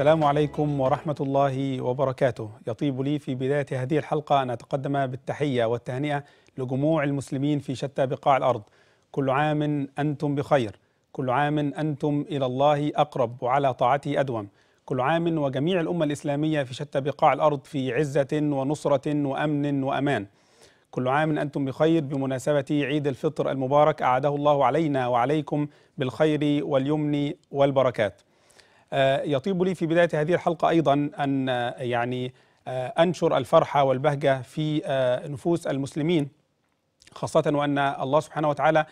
السلام عليكم ورحمة الله وبركاته يطيب لي في بداية هذه الحلقة أن أتقدم بالتحية والتهنئة لجموع المسلمين في شتى بقاع الأرض كل عام أنتم بخير كل عام أنتم إلى الله أقرب وعلى طاعته أدوم كل عام وجميع الأمة الإسلامية في شتى بقاع الأرض في عزة ونصرة وأمن وأمان كل عام أنتم بخير بمناسبة عيد الفطر المبارك أعاده الله علينا وعليكم بالخير واليمن والبركات آه، يطيب لي في بداية هذه الحلقة أيضا أن آه، يعني آه، أنشر الفرحة والبهجة في نفوس المسلمين خاصة وأن الله سبحانه وتعالى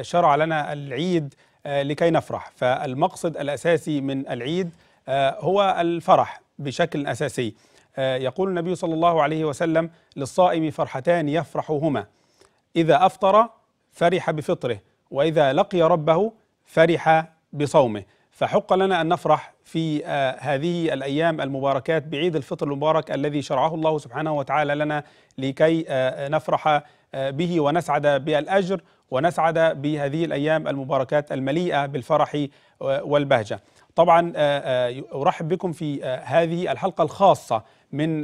شرع لنا العيد لكي نفرح فالمقصد الأساسي من العيد هو الفرح بشكل أساسي يقول النبي صلى الله عليه وسلم للصائم فرحتان يفرحهما إذا أفطر فرح بفطره وإذا لقي ربه فرح بصومه فحق لنا أن نفرح في آه، هذه الأيام المباركات بعيد الفطر المبارك الذي شرعه الله سبحانه وتعالى لنا لكي آه، آه، نفرح به ونسعد بالأجر ونسعد بهذه الأيام المباركات المليئة بالفرح والبهجة طبعا آه، آه، ارحب بكم في آه، هذه الحلقه الخاصه من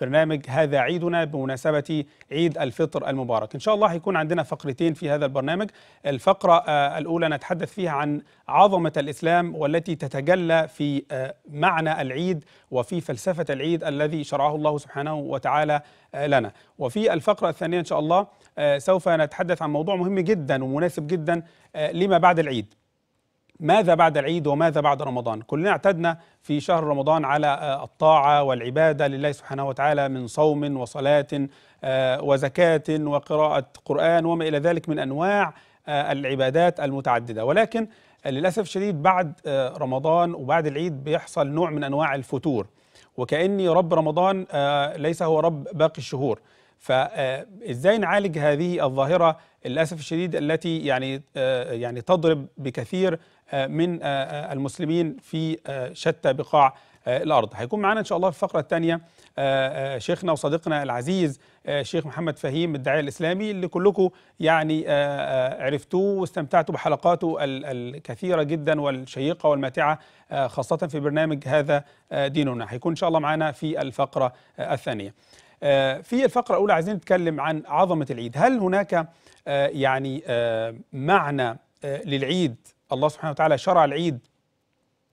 برنامج هذا عيدنا بمناسبه عيد الفطر المبارك ان شاء الله هيكون عندنا فقرتين في هذا البرنامج الفقره الاولى نتحدث فيها عن عظمه الاسلام والتي تتجلى في معنى العيد وفي فلسفه العيد الذي شرعه الله سبحانه وتعالى لنا وفي الفقره الثانيه ان شاء الله سوف نتحدث عن موضوع مهم جدا ومناسب جدا لما بعد العيد ماذا بعد العيد وماذا بعد رمضان كلنا اعتدنا في شهر رمضان على آه، الطاعة والعبادة لله سبحانه وتعالى من صوم وصلاة آه، وزكاة وقراءة قرآن وما إلى ذلك من أنواع آه، العبادات المتعددة ولكن للأسف الشديد بعد رمضان وبعد العيد بيحصل نوع من أنواع الفتور وكأني رب رمضان ليس هو رب باقي الشهور فازاي نعالج هذه الظاهره للاسف الشديد التي يعني يعني تضرب بكثير آه، من آه، آه، المسلمين في شتى بقاع الارض هيكون معانا ان شاء الله في الفقره الثانيه شيخنا وصديقنا العزيز شيخ محمد فهيم الداعيه الاسلامي اللي كلكم يعني عرفتوه واستمتعتوا بحلقاته الكثيره جدا والشيقه والماتعه خاصه في برنامج هذا ديننا هيكون ان شاء الله معانا في الفقره الثانيه في الفقره الاولى عايزين نتكلم عن عظمه العيد هل هناك يعني معنى للعيد الله سبحانه وتعالى شرع العيد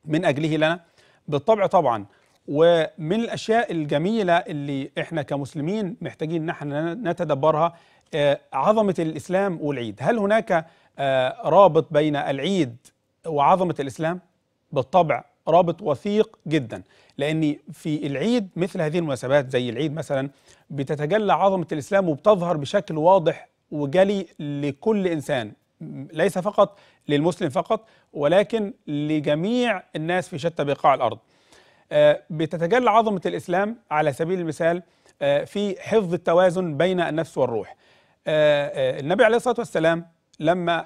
من أجله لنا بالطبع طبعا ومن الأشياء الجميلة اللي إحنا كمسلمين محتاجين إن احنا نتدبرها آه، عظمة الإسلام والعيد هل هناك آه، رابط بين العيد وعظمة الإسلام؟ بالطبع رابط وثيق جدا لأن في العيد مثل هذه المناسبات زي العيد مثلا بتتجلى عظمة الإسلام وبتظهر بشكل واضح وجلي لكل إنسان ليس فقط للمسلم فقط ولكن لجميع الناس في شتى بقاع الارض. آه، بتتجلى عظمه الاسلام على سبيل المثال آه، في حفظ التوازن بين النفس والروح. آه، النبي عليه الصلاه والسلام لما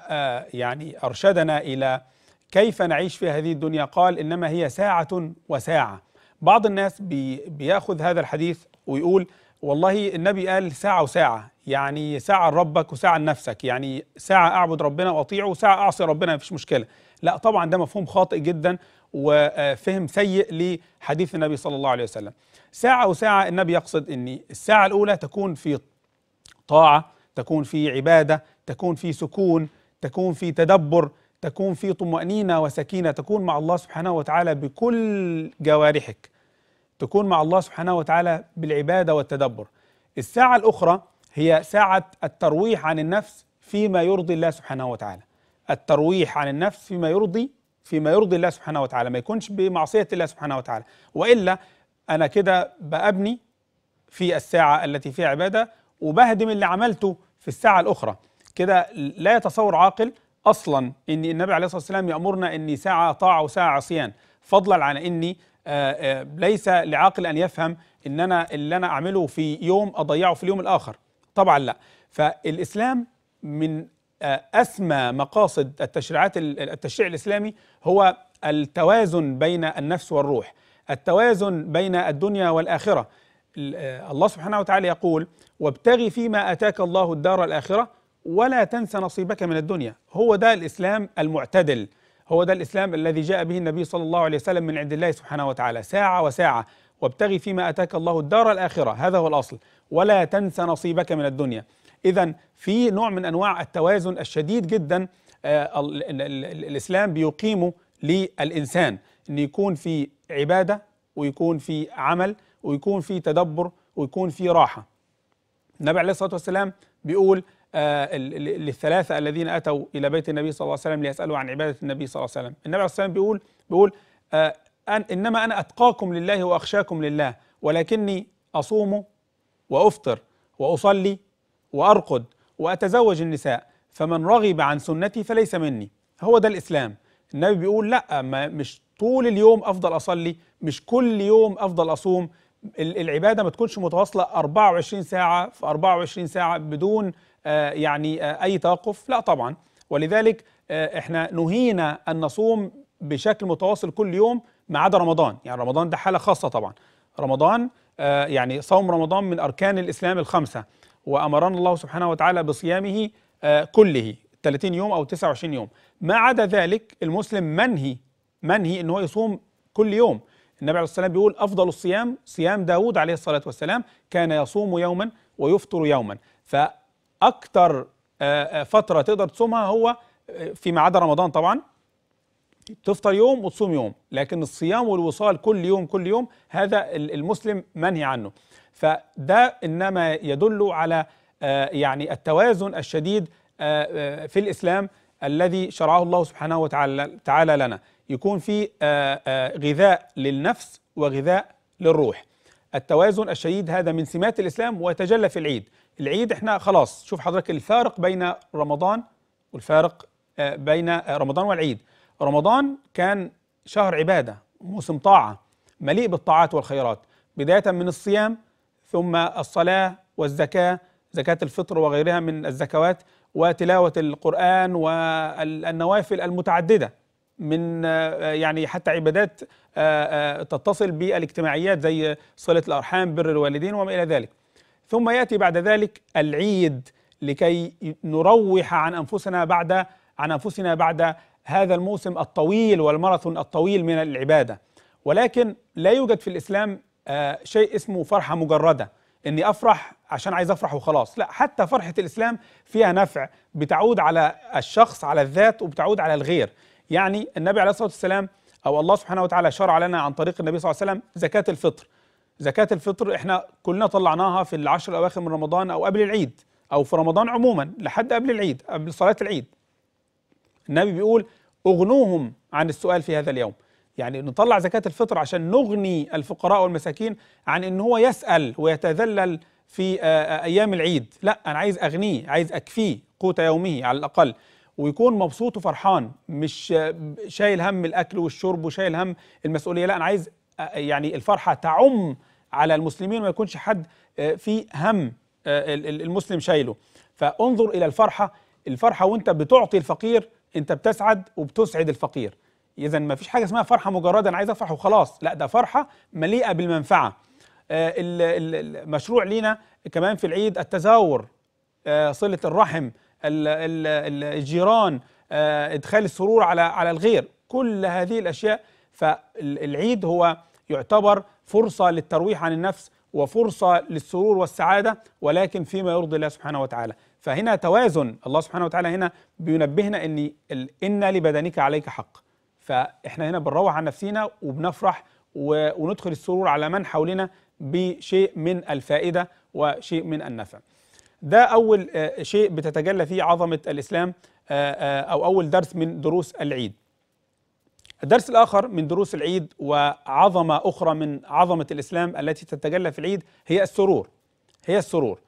يعني ارشدنا الى كيف نعيش في هذه الدنيا قال انما هي ساعه وساعه. بعض الناس بياخذ هذا الحديث ويقول والله النبي قال ساعه وساعه يعني ساعة لربك وساعة لنفسك يعني ساعة أعبد ربنا وأطيعه وساعة أعصي ربنا مفيش مشكلة لا طبعا ده مفهوم خاطئ جدا وفهم سيء لحديث النبي صلى الله عليه وسلم ساعة وساعة النبي يقصد أن الساعة الأولى تكون في طاعة تكون في عبادة تكون في سكون تكون في تدبر تكون في طمأنينة وسكينة تكون مع الله سبحانه وتعالى بكل جوارحك تكون مع الله سبحانه وتعالى بالعبادة والتدبر الساعة الأخرى هي ساعة الترويح عن النفس فيما يرضي الله سبحانه وتعالى الترويح عن النفس فيما يرضي فيما يرضي الله سبحانه وتعالى ما يكونش بمعصية الله سبحانه وتعالى وإلا أنا كده بأبني في الساعة التي فيها عبادة وبهدم اللي عملته في الساعة الأخرى كده لا يتصور عاقل أصلا إن النبي عليه الصلاة والسلام يأمرنا إني ساعة طاعة وساعة عصيان فضلا عن إني آه، آه، ليس لعاقل أن يفهم إن أنا اللي أنا أعمله في يوم أضيعه في اليوم الآخر طبعا لا فالاسلام من آه، اسمى مقاصد التشريعات التشريع الاسلامي هو التوازن بين النفس والروح التوازن بين الدنيا والاخره آه، الله سبحانه وتعالى يقول وابتغي فيما اتاك الله الدار الاخره ولا تنس نصيبك من الدنيا هو ده الاسلام المعتدل هو ده الاسلام الذي جاء به النبي صلى الله عليه وسلم من عند الله سبحانه وتعالى ساعه وساعه وابتغي فيما اتاك الله الدار الاخره هذا هو الاصل ولا تنس نصيبك من الدنيا إذا في نوع من أنواع التوازن الشديد جدا آه، الإسلام بيقيمه للإنسان أن يكون في عبادة ويكون في عمل ويكون في تدبر ويكون في راحة النبي عليه الصلاة والسلام بيقول آه، للثلاثة الذين أتوا إلى بيت النبي صلى الله عليه وسلم ليسألوا عن عبادة النبي صلى الله عليه وسلم النبي عليه الصلاة والسلام بيقول بيقول آه، إنما أنا أتقاكم لله وأخشاكم لله ولكني أصوم وافطر واصلي وارقد واتزوج النساء فمن رغب عن سنتي فليس مني هو ده الاسلام النبي بيقول لا ما مش طول اليوم افضل اصلي مش كل يوم افضل اصوم العباده ما تكونش متواصله 24 ساعه في 24 ساعه بدون آه، يعني آه، اي توقف لا طبعا ولذلك آه، احنا نهينا ان نصوم بشكل متواصل كل يوم ما عدا رمضان يعني رمضان ده حاله خاصه طبعا رمضان آه، يعني صوم رمضان من أركان الإسلام الخمسة وأمرنا الله سبحانه وتعالى بصيامه آه، كله 30 يوم أو 29 يوم ما عدا ذلك المسلم منهي منهي أنه يصوم كل يوم النبي عليه الصلاة والسلام بيقول أفضل الصيام صيام داود عليه الصلاة والسلام كان يصوم يوما ويفطر يوما فأكثر آه، فترة تقدر تصومها هو فيما عدا رمضان طبعا تفطر يوم وتصوم يوم لكن الصيام والوصال كل يوم كل يوم هذا المسلم منهي عنه فده إنما يدل على آه، يعني التوازن الشديد آه، آه، في الإسلام الذي شرعه الله سبحانه وتعالى لنا يكون في غذاء للنفس وغذاء للروح التوازن الشديد هذا من سمات الإسلام وتجلى في العيد العيد احنا خلاص شوف حضرتك الفارق بين رمضان والفارق بين رمضان والعيد رمضان كان شهر عباده موسم طاعه مليء بالطاعات والخيرات بدايه من الصيام ثم الصلاه والزكاه زكاه الفطر وغيرها من الزكوات وتلاوه القران والنوافل المتعدده من يعني حتى عبادات آه، آه، تتصل بالاجتماعيات زي صله الارحام بر الوالدين وما الى ذلك ثم ياتي بعد ذلك العيد لكي نروح عن انفسنا بعد عن انفسنا بعد هذا الموسم الطويل والماراثون الطويل من العباده ولكن لا يوجد في الاسلام آه، شيء اسمه فرحه مجرده اني افرح عشان عايز افرح وخلاص لا حتى فرحه الاسلام فيها نفع بتعود على الشخص على الذات وبتعود على الغير يعني النبي عليه الصلاه والسلام او الله سبحانه وتعالى شرع لنا عن طريق النبي صلى الله عليه وسلم زكاه الفطر زكاه الفطر احنا كلنا طلعناها في العشر الاواخر من رمضان او قبل العيد او في رمضان عموما لحد قبل العيد قبل صلاه العيد النبي بيقول أغنوهم عن السؤال في هذا اليوم يعني نطلع زكاة الفطر عشان نغني الفقراء والمساكين عن إن هو يسأل ويتذلل في آه، آه، أيام العيد لا أنا عايز أغنيه عايز أكفيه قوت يومه على الأقل ويكون مبسوط وفرحان مش آه، شايل هم الأكل والشرب وشايل هم المسؤولية لا أنا عايز يعني الفرحة تعم على المسلمين وما يكونش حد في هم المسلم شايله فانظر إلى الفرحة الفرحة وانت بتعطي الفقير انت بتسعد وبتسعد الفقير اذا ما فيش حاجه اسمها فرحه مجرده انا عايز افرح وخلاص لا ده فرحه مليئه بالمنفعه آه، المشروع لينا كمان في العيد التزاور آه، صله الرحم الجيران آه، ادخال السرور على على الغير كل هذه الاشياء فالعيد هو يعتبر فرصه للترويح عن النفس وفرصه للسرور والسعاده ولكن فيما يرضي الله سبحانه وتعالى فهنا توازن الله سبحانه وتعالى هنا بينبهنا ان ان لبدنك عليك حق فاحنا هنا بنروح عن نفسينا وبنفرح وندخل السرور على من حولنا بشيء من الفائده وشيء من النفع ده اول آه، شيء بتتجلى فيه عظمه الاسلام آه، آه، او اول درس من دروس العيد الدرس الآخر من دروس العيد وعظمة أخرى من عظمة الإسلام التي تتجلى في العيد هي السرور هي السرور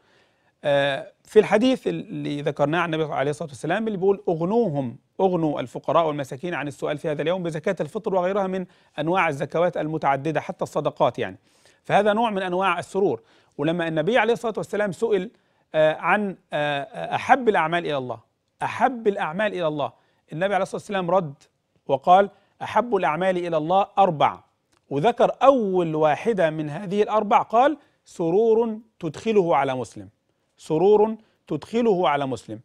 في الحديث اللي ذكرناه عن النبي عليه الصلاه والسلام اللي بيقول اغنوهم اغنوا الفقراء والمساكين عن السؤال في هذا اليوم بزكاه الفطر وغيرها من انواع الزكوات المتعدده حتى الصدقات يعني فهذا نوع من انواع السرور ولما النبي عليه الصلاه والسلام سئل آه، عن آه، احب الاعمال الى الله احب الاعمال الى الله النبي عليه الصلاه والسلام رد وقال احب الاعمال الى الله اربع وذكر اول واحده من هذه الاربع قال سرور تدخله على مسلم سرور تدخله على مسلم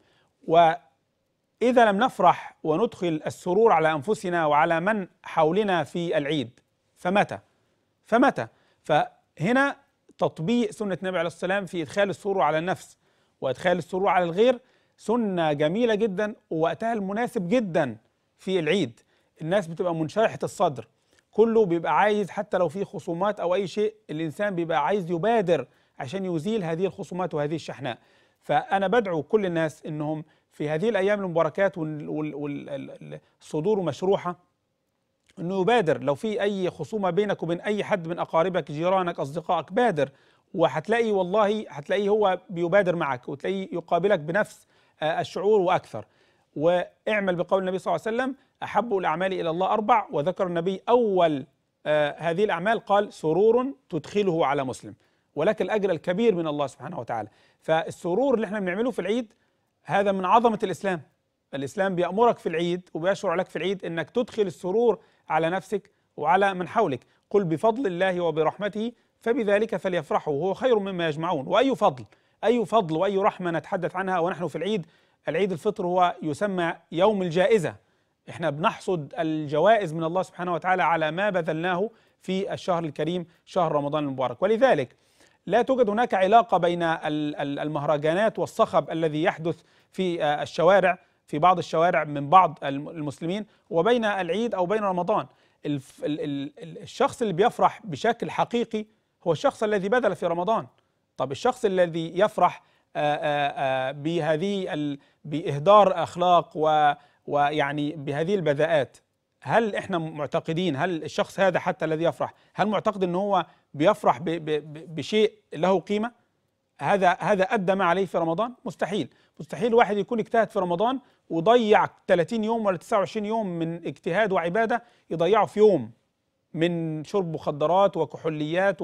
وإذا لم نفرح وندخل السرور على أنفسنا وعلى من حولنا في العيد فمتى فمتى فهنا تطبيق سنة النبي عليه السلام في إدخال السرور على النفس وإدخال السرور على الغير سنة جميلة جدا ووقتها المناسب جدا في العيد الناس بتبقى منشرحة الصدر كله بيبقى عايز حتى لو في خصومات أو أي شيء الإنسان بيبقى عايز يبادر عشان يزيل هذه الخصومات وهذه الشحناء فأنا بدعو كل الناس أنهم في هذه الأيام المباركات والصدور مشروحة أنه يبادر لو في أي خصومة بينك وبين أي حد من أقاربك جيرانك أصدقائك بادر وهتلاقي والله هتلاقيه هو بيبادر معك وتلاقيه يقابلك بنفس آه، الشعور وأكثر واعمل بقول النبي صلى الله عليه وسلم أحب الأعمال إلى الله أربع وذكر النبي أول آه، هذه الأعمال قال سرور تدخله على مسلم ولك الاجر الكبير من الله سبحانه وتعالى فالسرور اللي احنا بنعمله في العيد هذا من عظمه الاسلام الاسلام بيامرك في العيد وبيشرع لك في العيد انك تدخل السرور على نفسك وعلى من حولك قل بفضل الله وبرحمته فبذلك فليفرحوا وهو خير مما يجمعون واي فضل اي فضل واي رحمه نتحدث عنها ونحن في العيد العيد الفطر هو يسمى يوم الجائزه احنا بنحصد الجوائز من الله سبحانه وتعالى على ما بذلناه في الشهر الكريم شهر رمضان المبارك ولذلك لا توجد هناك علاقة بين المهرجانات والصخب الذي يحدث في آه، الشوارع في بعض الشوارع من بعض المسلمين وبين العيد أو بين رمضان الشخص اللي بيفرح بشكل حقيقي هو الشخص الذي بذل في رمضان طب الشخص الذي يفرح آه، آه، بهذه بإهدار أخلاق ويعني بهذه البذاءات هل احنا معتقدين هل الشخص هذا حتى الذي يفرح هل معتقد ان هو بيفرح بـ بـ بـ بشيء له قيمه هذا هذا ادى ما عليه في رمضان مستحيل مستحيل واحد يكون اجتهد في رمضان وضيع 30 يوم ولا 29 يوم من اجتهاد وعباده يضيعه في يوم من شرب مخدرات وكحوليات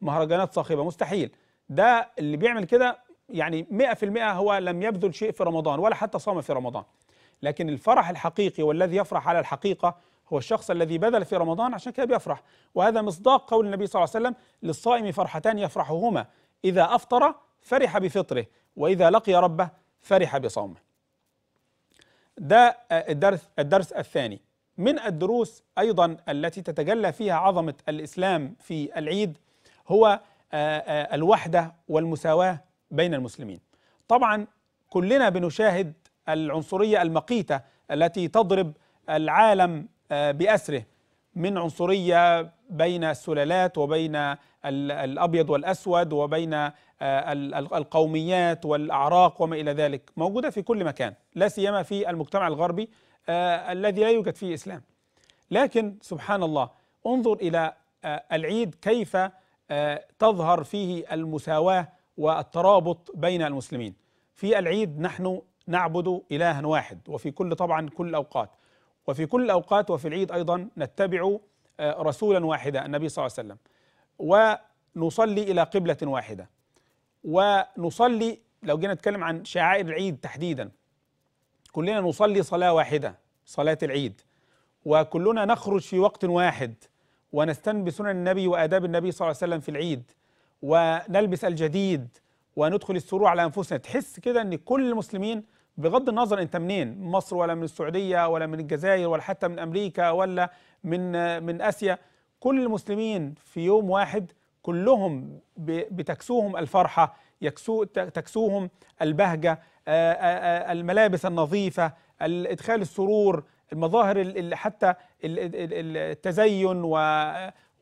ومهرجانات صاخبه مستحيل ده اللي بيعمل كده يعني 100% هو لم يبذل شيء في رمضان ولا حتى صام في رمضان لكن الفرح الحقيقي والذي يفرح على الحقيقة هو الشخص الذي بذل في رمضان عشان كده بيفرح وهذا مصداق قول النبي صلى الله عليه وسلم للصائم فرحتان يفرحهما إذا أفطر فرح بفطره وإذا لقي ربه فرح بصومه ده الدرس, الدرس الثاني من الدروس أيضا التي تتجلى فيها عظمة الإسلام في العيد هو آه، آه، الوحدة والمساواة بين المسلمين طبعا كلنا بنشاهد العنصرية المقيتة التي تضرب العالم آه، بأسره من عنصرية بين السلالات وبين الأبيض والأسود وبين آه، القوميات والأعراق وما إلى ذلك موجودة في كل مكان لا سيما في المجتمع الغربي آه، الذي لا يوجد فيه إسلام لكن سبحان الله انظر إلى العيد كيف تظهر فيه المساواة والترابط بين المسلمين في العيد نحن نعبد إلها واحد وفي كل طبعا كل الأوقات وفي كل الأوقات وفي العيد أيضا نتبع آه، رسولا واحدا النبي صلى الله عليه وسلم ونصلي إلى قبلة واحدة ونصلي لو جينا نتكلم عن شعائر العيد تحديدا كلنا نصلي صلاة واحدة صلاة العيد وكلنا نخرج في وقت واحد ونستن بسنن النبي وآداب النبي صلى الله عليه وسلم في العيد ونلبس الجديد وندخل السرور على انفسنا تحس كده ان كل المسلمين بغض النظر انت منين مصر ولا من السعوديه ولا من الجزائر ولا حتى من امريكا ولا من من اسيا كل المسلمين في يوم واحد كلهم بتكسوهم الفرحه يكسو تكسوهم البهجه الملابس النظيفه ادخال السرور المظاهر حتى التزين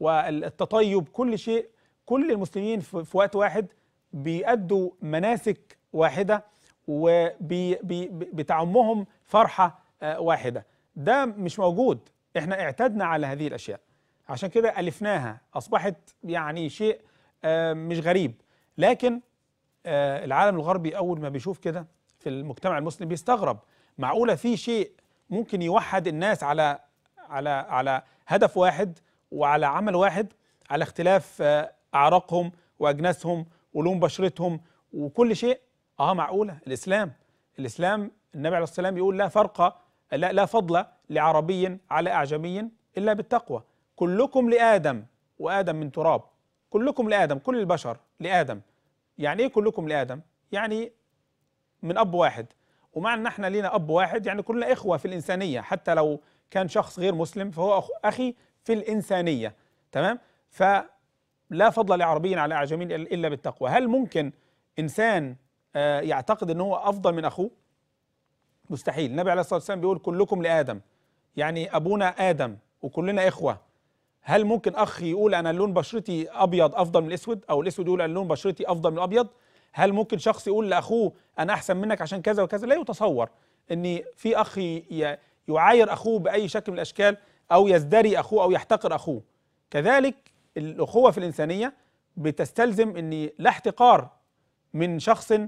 والتطيب كل شيء كل المسلمين في وقت واحد بيأدوا مناسك واحدة وبتعمهم فرحة آه، واحدة ده مش موجود احنا اعتدنا على هذه الأشياء عشان كده ألفناها أصبحت يعني شيء آه، مش غريب لكن آه، العالم الغربي أول ما بيشوف كده في المجتمع المسلم بيستغرب معقولة في شيء ممكن يوحد الناس على على على هدف واحد وعلى عمل واحد على اختلاف أعراقهم وأجناسهم ولون بشرتهم وكل شيء اه معقوله الاسلام الاسلام النبي عليه الصلاه والسلام يقول لا فرق لا لا فضل لعربي على اعجمي الا بالتقوى كلكم لادم وادم من تراب كلكم لادم كل البشر لادم يعني ايه كلكم لادم يعني من اب واحد ومع ان احنا لينا اب واحد يعني كلنا اخوه في الانسانيه حتى لو كان شخص غير مسلم فهو اخي في الانسانيه تمام ف لا فضل لعربي على أعجمي إلا بالتقوى هل ممكن إنسان آه، يعتقد أنه أفضل من أخوه مستحيل النبي عليه الصلاة والسلام بيقول كلكم لآدم يعني أبونا آدم وكلنا إخوة هل ممكن أخ يقول أنا لون بشرتي أبيض أفضل من الأسود أو الأسود يقول أنا لون بشرتي أفضل من الأبيض هل ممكن شخص يقول لأخوه أنا أحسن منك عشان كذا وكذا لا يتصور أن في أخ يعاير أخوه بأي شكل من الأشكال أو يزدري أخوه أو يحتقر أخوه كذلك الأخوة في الإنسانية بتستلزم أن لا احتقار من شخص آه،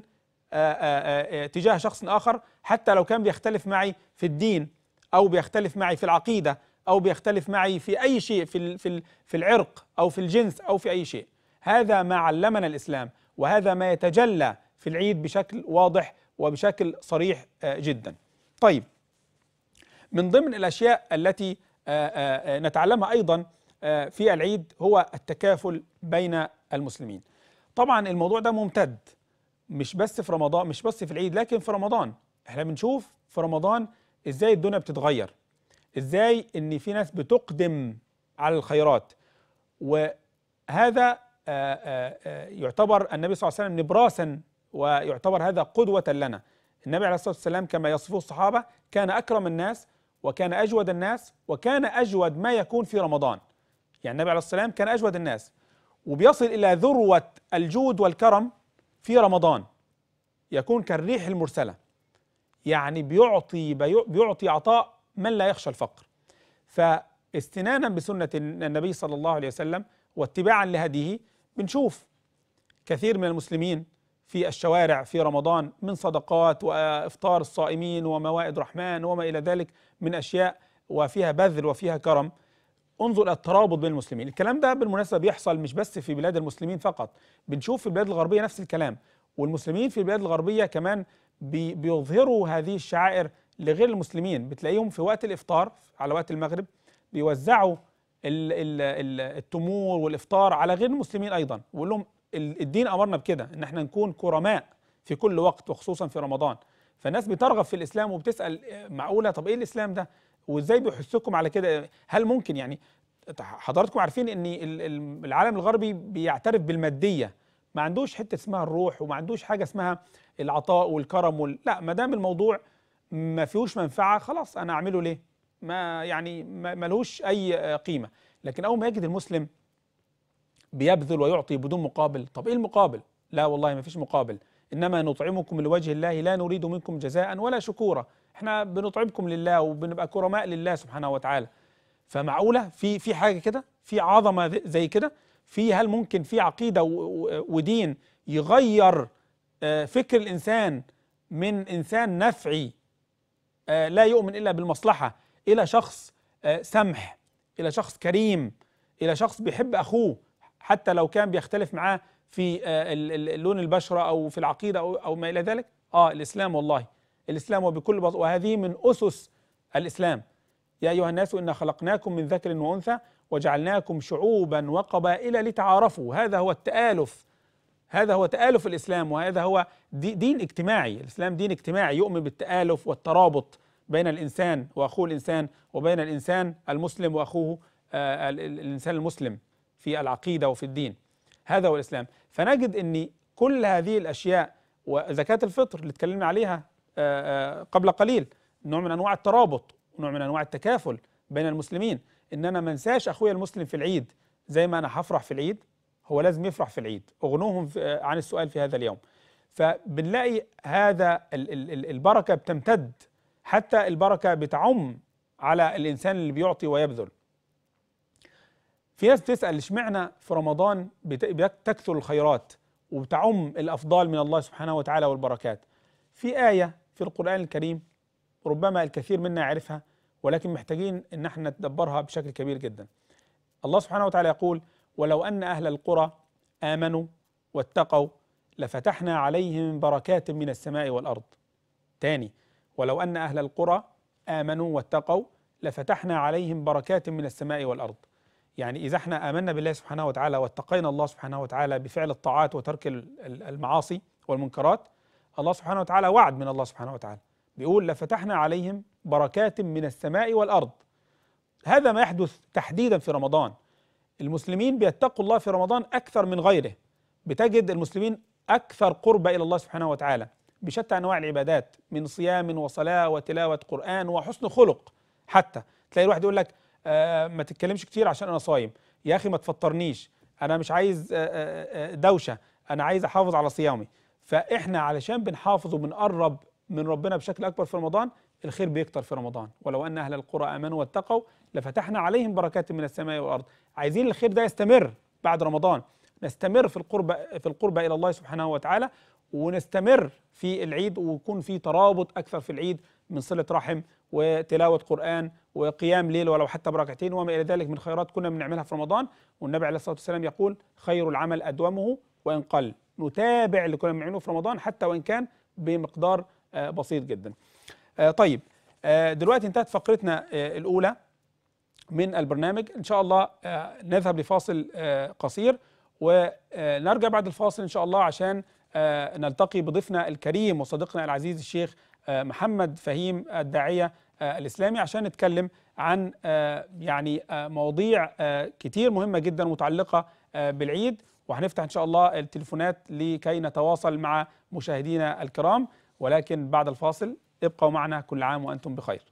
آه، آه، تجاه شخص آخر حتى لو كان بيختلف معي في الدين أو بيختلف معي في العقيدة أو بيختلف معي في أي شيء في, في, في العرق أو في الجنس أو في أي شيء هذا ما علمنا الإسلام وهذا ما يتجلى في العيد بشكل واضح وبشكل صريح جدا طيب من ضمن الأشياء التي نتعلمها أيضا آه، في العيد هو التكافل بين المسلمين طبعا الموضوع ده ممتد مش بس في رمضان مش بس في العيد لكن في رمضان احنا بنشوف في رمضان ازاي الدنيا بتتغير ازاي ان في ناس بتقدم على الخيرات وهذا آه، آه، يعتبر النبي صلى الله عليه وسلم نبراسا ويعتبر هذا قدوة لنا النبي عليه الصلاة والسلام كما يصفه الصحابة كان أكرم الناس وكان أجود الناس وكان أجود ما يكون في رمضان يعني النبي عليه السلام كان أجود الناس وبيصل إلى ذروة الجود والكرم في رمضان يكون كالريح المرسلة يعني بيعطي بيعطي عطاء من لا يخشى الفقر فاستنانا بسنة النبي صلى الله عليه وسلم واتباعا لهديه بنشوف كثير من المسلمين في الشوارع في رمضان من صدقات وافطار الصائمين وموائد رحمن وما الى ذلك من اشياء وفيها بذل وفيها كرم انظر الترابط بين المسلمين الكلام ده بالمناسبة بيحصل مش بس في بلاد المسلمين فقط بنشوف في البلاد الغربية نفس الكلام والمسلمين في البلاد الغربية كمان بي بيظهروا هذه الشعائر لغير المسلمين بتلاقيهم في وقت الإفطار على وقت المغرب بيوزعوا التمور والإفطار على غير المسلمين أيضا ويقول لهم الدين أمرنا بكده إن احنا نكون كرماء في كل وقت وخصوصا في رمضان فالناس بترغب في الإسلام وبتسأل معقولة طب إيه الإسلام ده وازاي بيحثكم على كده هل ممكن يعني حضراتكم عارفين ان العالم الغربي بيعترف بالماديه ما عندوش حته اسمها الروح وما عندوش حاجه اسمها العطاء والكرم وال... لا ما دام الموضوع ما فيهوش منفعه خلاص انا اعمله ليه ما يعني ما لهوش اي قيمه لكن اول ما يجد المسلم بيبذل ويعطي بدون مقابل طب ايه المقابل لا والله ما فيش مقابل انما نطعمكم لوجه الله لا نريد منكم جزاء ولا شكورا احنا بنطعمكم لله وبنبقى كرماء لله سبحانه وتعالى فمعقوله في في حاجه كده في عظمه زي كده في هل ممكن في عقيده ودين يغير آه، فكر الانسان من انسان نفعي آه، لا يؤمن الا بالمصلحه الى شخص آه، سمح الى شخص كريم الى شخص بيحب اخوه حتى لو كان بيختلف معاه في لون البشره او في العقيده او ما الى ذلك اه الاسلام والله الإسلام وبكل بساطة وهذه من أسس الإسلام يا أيها الناس إنا خلقناكم من ذكر وأنثى وجعلناكم شعوبا وقبائل لتعارفوا هذا هو التآلف هذا هو تآلف الإسلام وهذا هو دي دين اجتماعي الإسلام دين اجتماعي يؤمن بالتآلف والترابط بين الإنسان وأخوه الإنسان وبين الإنسان المسلم وأخوه آه الإنسان المسلم في العقيدة وفي الدين هذا هو الإسلام فنجد أن كل هذه الأشياء وزكاة الفطر اللي اتكلمنا عليها آه، آه، قبل قليل نوع من انواع الترابط نوع من انواع التكافل بين المسلمين ان انا ما انساش اخويا المسلم في العيد زي ما انا هفرح في العيد هو لازم يفرح في العيد اغنوهم آه، عن السؤال في هذا اليوم فبنلاقي هذا البركه بتمتد حتى البركه بتعم على الانسان اللي بيعطي ويبذل في ناس بتسال اشمعنى في رمضان تكثر الخيرات وبتعم الافضال من الله سبحانه وتعالى والبركات في ايه في القرآن الكريم ربما الكثير منا يعرفها ولكن محتاجين ان احنا نتدبرها بشكل كبير جدا. الله سبحانه وتعالى يقول: ولو ان اهل القرى امنوا واتقوا لفتحنا عليهم بركات من السماء والارض. تاني ولو ان اهل القرى امنوا واتقوا لفتحنا عليهم بركات من السماء والارض. يعني اذا احنا امنا بالله سبحانه وتعالى واتقينا الله سبحانه وتعالى بفعل الطاعات وترك المعاصي والمنكرات الله سبحانه وتعالى وعد من الله سبحانه وتعالى بيقول لفتحنا عليهم بركات من السماء والأرض هذا ما يحدث تحديدا في رمضان المسلمين بيتقوا الله في رمضان أكثر من غيره بتجد المسلمين أكثر قربة إلى الله سبحانه وتعالى بشتى أنواع العبادات من صيام وصلاة وتلاوة قرآن وحسن خلق حتى تلاقي الواحد يقول لك آه ما تتكلمش كتير عشان أنا صايم يا أخي ما تفطرنيش أنا مش عايز آه، آه، آه، دوشة أنا عايز أحافظ على صيامي فاحنا علشان بنحافظ وبنقرب من ربنا بشكل اكبر في رمضان الخير بيكتر في رمضان ولو ان اهل القرى امنوا واتقوا لفتحنا عليهم بركات من السماء والارض عايزين الخير ده يستمر بعد رمضان نستمر في القرب في القربة الى الله سبحانه وتعالى ونستمر في العيد ويكون في ترابط اكثر في العيد من صله رحم وتلاوه قران وقيام ليل ولو حتى بركعتين وما الى ذلك من خيرات كنا بنعملها في رمضان والنبي عليه الصلاه والسلام يقول خير العمل ادومه وان قل نتابع اللي كنا بنعمله في رمضان حتى وان كان بمقدار آه، بسيط جدا. آه، طيب آه، دلوقتي انتهت فقرتنا الاولى من البرنامج ان شاء الله نذهب لفاصل قصير ونرجع بعد الفاصل ان شاء الله عشان نلتقي بضيفنا الكريم وصديقنا العزيز الشيخ محمد فهيم الداعيه الاسلامي عشان نتكلم عن يعني مواضيع كتير مهمه جدا متعلقه بالعيد وهنفتح ان شاء الله التليفونات لكي نتواصل مع مشاهدينا الكرام ولكن بعد الفاصل ابقوا معنا كل عام وانتم بخير